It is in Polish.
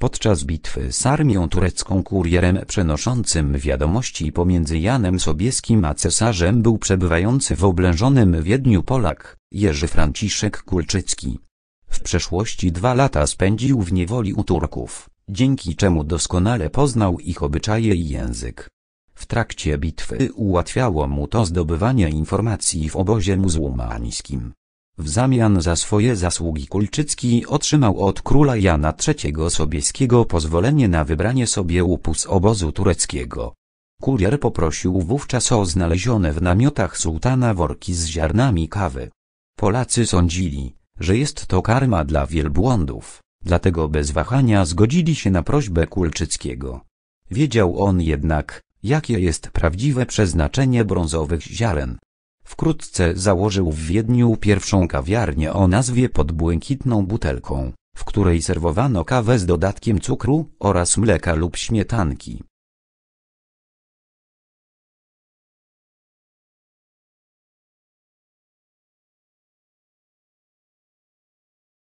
Podczas bitwy z armią turecką kurierem przenoszącym wiadomości pomiędzy Janem Sobieskim a cesarzem był przebywający w oblężonym Wiedniu Polak, Jerzy Franciszek Kulczycki. W przeszłości dwa lata spędził w niewoli u Turków, dzięki czemu doskonale poznał ich obyczaje i język. W trakcie bitwy ułatwiało mu to zdobywanie informacji w obozie muzułmańskim. W zamian za swoje zasługi Kulczycki otrzymał od króla Jana III Sobieskiego pozwolenie na wybranie sobie łupu z obozu tureckiego. Kurier poprosił wówczas o znalezione w namiotach sułtana worki z ziarnami kawy. Polacy sądzili, że jest to karma dla wielbłądów, dlatego bez wahania zgodzili się na prośbę Kulczyckiego. Wiedział on jednak, jakie jest prawdziwe przeznaczenie brązowych ziaren. Wkrótce założył w Wiedniu pierwszą kawiarnię o nazwie Pod Błękitną Butelką, w której serwowano kawę z dodatkiem cukru oraz mleka lub śmietanki.